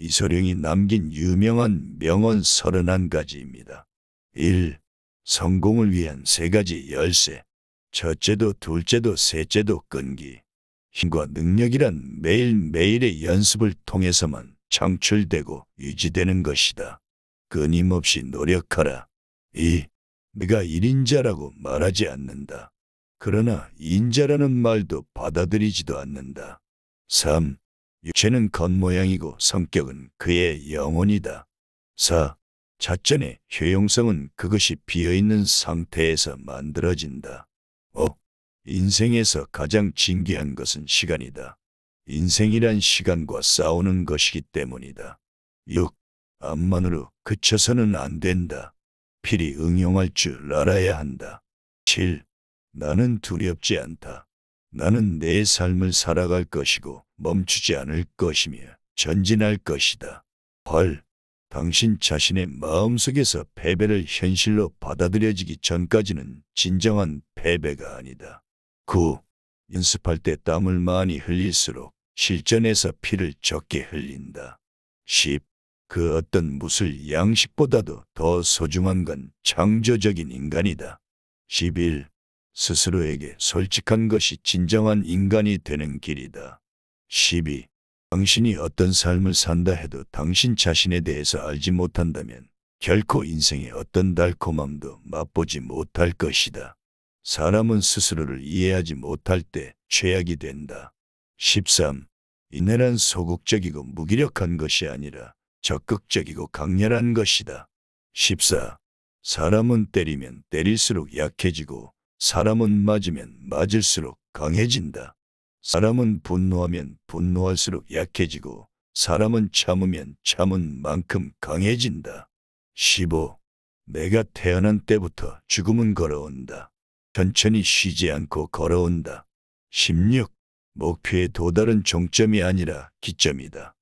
이소룡이 남긴 유명한 명언 31가지입니다. 1. 성공을 위한 세 가지 열쇠. 첫째도 둘째도 셋째도 끈기. 힘과 능력이란 매일매일의 연습을 통해서만 창출되고 유지되는 것이다. 끊임없이 노력하라. 2. 네가 1인자라고 말하지 않는다. 그러나 인자라는 말도 받아들이지도 않는다. 3. 육체는 겉모양이고 성격은 그의 영혼이다. 4. 자전의 효용성은 그것이 비어있는 상태에서 만들어진다. 5. 인생에서 가장 진귀한 것은 시간이다. 인생이란 시간과 싸우는 것이기 때문이다. 6. 암만으로 그쳐서는 안 된다. 필히 응용할 줄 알아야 한다. 7. 나는 두렵지 않다. 나는 내 삶을 살아갈 것이고 멈추지 않을 것이며 전진할 것이다. 헐, 당신 자신의 마음속에서 패배를 현실로 받아들여지기 전까지는 진정한 패배가 아니다. 9. 연습할 때 땀을 많이 흘릴수록 실전에서 피를 적게 흘린다. 10. 그 어떤 무술 양식보다도 더 소중한 건 창조적인 인간이다. 11. 스스로에게 솔직한 것이 진정한 인간이 되는 길이다. 12. 당신이 어떤 삶을 산다 해도 당신 자신에 대해서 알지 못한다면 결코 인생의 어떤 달콤함도 맛보지 못할 것이다. 사람은 스스로를 이해하지 못할 때 최악이 된다. 13. 인내란 소극적이고 무기력한 것이 아니라 적극적이고 강렬한 것이다. 14. 사람은 때리면 때릴수록 약해지고 사람은 맞으면 맞을수록 강해진다. 사람은 분노하면 분노할수록 약해지고 사람은 참으면 참은 만큼 강해진다. 15. 내가 태어난 때부터 죽음은 걸어온다. 천천히 쉬지 않고 걸어온다. 16. 목표에 도달은 종점이 아니라 기점이다.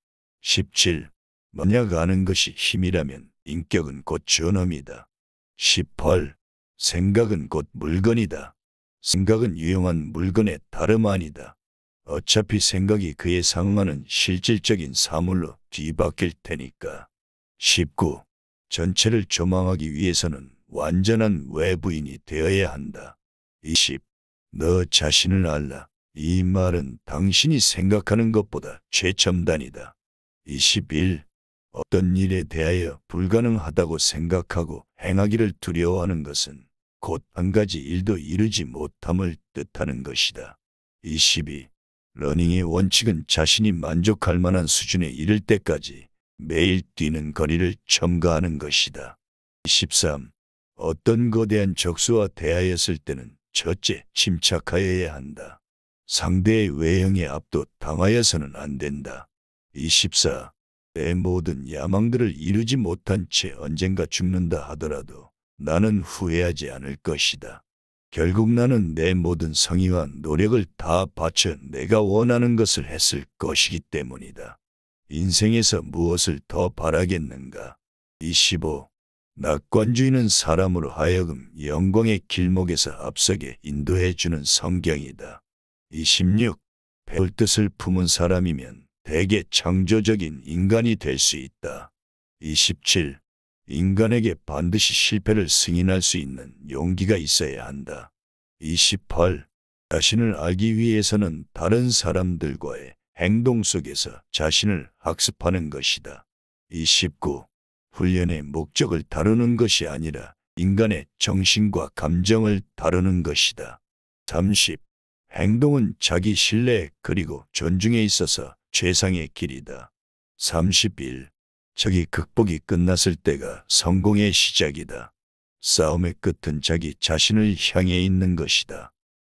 17. 만약 아는 것이 힘이라면 인격은 곧 존엄이다. 18. 생각은 곧 물건이다. 생각은 유용한 물건의 다름 아니다. 어차피 생각이 그에 상응하는 실질적인 사물로 뒤바뀔 테니까. 19. 전체를 조망하기 위해서는 완전한 외부인이 되어야 한다. 20. 너 자신을 알라. 이 말은 당신이 생각하는 것보다 최첨단이다. 21. 어떤 일에 대하여 불가능하다고 생각하고 행하기를 두려워하는 것은 곧 한 가지 일도 이루지 못함을 뜻하는 것이다. 22. 러닝의 원칙은 자신이 만족할 만한 수준에 이를 때까지 매일 뛰는 거리를 첨가하는 것이다. 2 3 어떤 거대한 적수와 대하였을 때는 첫째 침착하여야 한다. 상대의 외형에 압도 당하여서는 안 된다. 24. 내 모든 야망들을 이루지 못한 채 언젠가 죽는다 하더라도 나는 후회하지 않을 것이다. 결국 나는 내 모든 성의와 노력을 다 바쳐 내가 원하는 것을 했을 것이기 때문이다. 인생에서 무엇을 더 바라겠는가? 25. 낙관주의는 사람으로 하여금 영광의 길목에서 앞서게 인도해 주는 성경이다. 26. 배울 뜻을 품은 사람이면 대개 창조적인 인간이 될 수 있다. 27. 인간에게 반드시 실패를 승인할 수 있는 용기가 있어야 한다. 28. 자신을 알기 위해서는 다른 사람들과의 행동 속에서 자신을 학습하는 것이다. 29. 훈련의 목적을 다루는 것이 아니라 인간의 정신과 감정을 다루는 것이다. 30. 행동은 자기 신뢰 그리고 존중에 있어서 최상의 길이다. 31. 자기 극복이 끝났을 때가 성공의 시작이다. 싸움의 끝은 자기 자신을 향해 있는 것이다.